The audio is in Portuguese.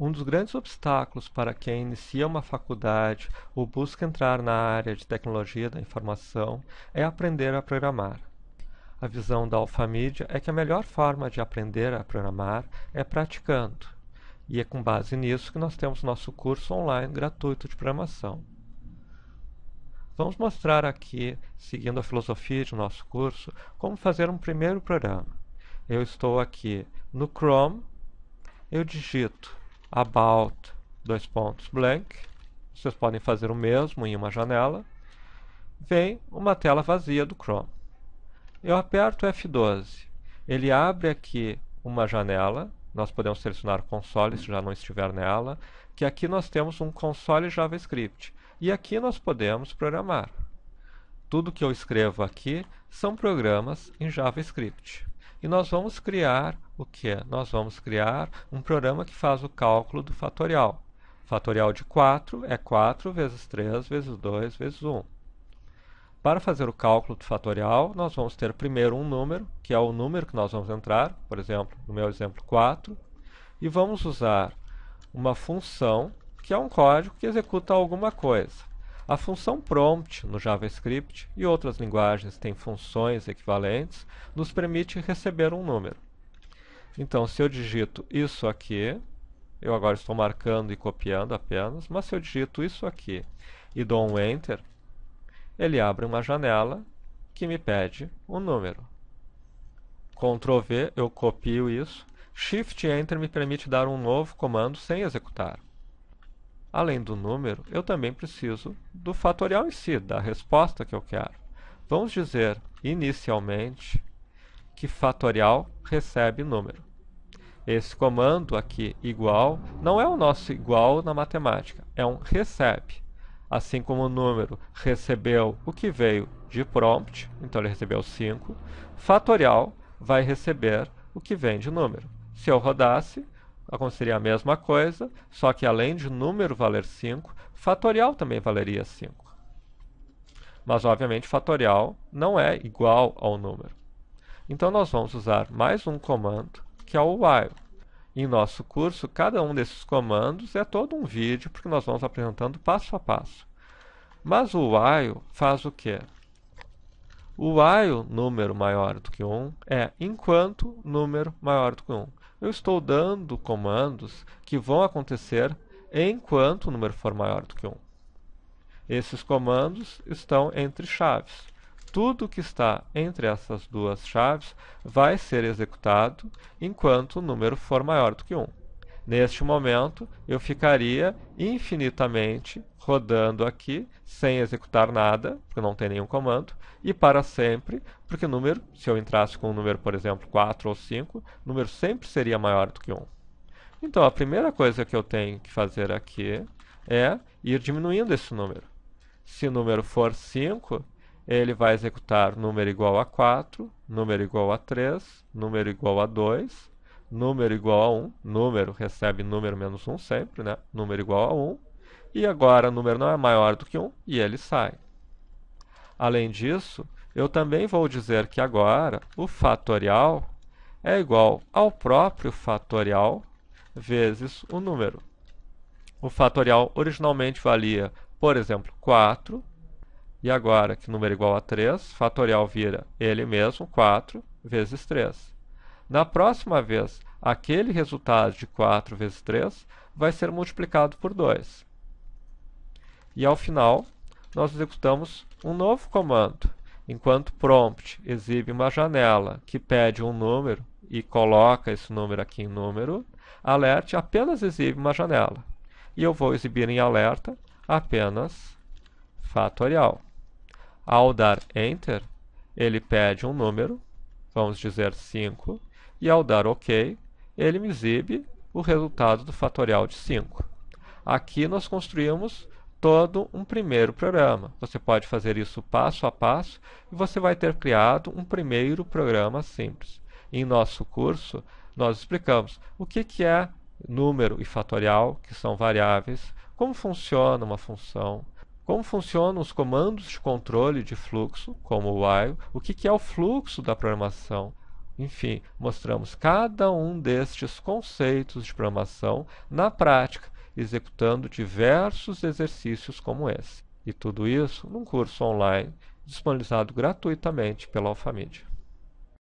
Um dos grandes obstáculos para quem inicia uma faculdade ou busca entrar na área de tecnologia da informação é aprender a programar. A visão da Alfamídia é que a melhor forma de aprender a programar é praticando, e é com base nisso que nós temos nosso curso online gratuito de programação. Vamos mostrar aqui, seguindo a filosofia de nosso curso, como fazer um primeiro programa. Eu estou aqui no Chrome, eu digito about dois pontos blank. Vocês podem fazer o mesmo em uma janela. Vem uma tela vazia do Chrome. Eu aperto F12. Ele abre aqui uma janela. Nós podemos selecionar console se já não estiver nela. Que aqui nós temos um console JavaScript. E aqui nós podemos programar. Tudo que eu escrevo aqui são programas em JavaScript e nós vamos criar o que? Nós vamos criar um programa que faz o cálculo do fatorial. Fatorial de 4 é 4 vezes 3 vezes 2 vezes 1. Para fazer o cálculo do fatorial, nós vamos ter primeiro um número, que é o número que nós vamos entrar, por exemplo, no meu exemplo 4, e vamos usar uma função, que é um código que executa alguma coisa. A função prompt no JavaScript e outras linguagens têm funções equivalentes, nos permite receber um número. Então, se eu digito isso aqui, eu agora estou marcando e copiando apenas, mas se eu digito isso aqui e dou um Enter, ele abre uma janela que me pede um número. Ctrl V, eu copio isso. Shift Enter me permite dar um novo comando sem executar. Além do número, eu também preciso do fatorial em si, da resposta que eu quero. Vamos dizer, inicialmente, que fatorial recebe número. Esse comando aqui, igual, não é o nosso igual na matemática, é um recebe. Assim como o número recebeu o que veio de prompt, então ele recebeu 5, fatorial vai receber o que vem de número. Se eu rodasse, aconteceria a mesma coisa, só que além de número valer 5, fatorial também valeria 5. Mas, obviamente, fatorial não é igual ao número. Então, nós vamos usar mais um comando, que é o while. Em nosso curso, cada um desses comandos é todo um vídeo, porque nós vamos apresentando passo a passo. Mas o while faz o quê? O while número maior do que 1 é enquanto número maior do que 1 eu estou dando comandos que vão acontecer enquanto o número for maior do que 1. Esses comandos estão entre chaves. Tudo que está entre essas duas chaves vai ser executado enquanto o número for maior do que 1. Neste momento, eu ficaria infinitamente rodando aqui, sem executar nada, porque não tem nenhum comando, e para sempre, porque número, se eu entrasse com um número, por exemplo, 4 ou 5, número sempre seria maior do que 1. Então, a primeira coisa que eu tenho que fazer aqui é ir diminuindo esse número. Se o número for 5, ele vai executar número igual a 4, número igual a 3, número igual a 2, número igual a 1, número recebe número menos 1 sempre, né? número igual a 1, e agora número não é maior do que 1 e ele sai. Além disso, eu também vou dizer que agora o fatorial é igual ao próprio fatorial vezes o número. O fatorial originalmente valia, por exemplo, 4, e agora que o número é igual a 3, fatorial vira ele mesmo, 4 vezes 3. Na próxima vez, aquele resultado de 4 vezes 3 vai ser multiplicado por 2. E ao final, nós executamos um novo comando. Enquanto prompt exibe uma janela que pede um número e coloca esse número aqui em número, alert apenas exibe uma janela. E eu vou exibir em alerta apenas fatorial. Ao dar enter, ele pede um número, vamos dizer 5, e ao dar OK, ele me exibe o resultado do fatorial de 5. Aqui nós construímos todo um primeiro programa. Você pode fazer isso passo a passo e você vai ter criado um primeiro programa simples. Em nosso curso, nós explicamos o que, que é número e fatorial, que são variáveis, como funciona uma função, como funcionam os comandos de controle de fluxo, como o while, o que, que é o fluxo da programação, enfim, mostramos cada um destes conceitos de programação na prática, executando diversos exercícios como esse. E tudo isso num curso online disponibilizado gratuitamente pela Alfamídia.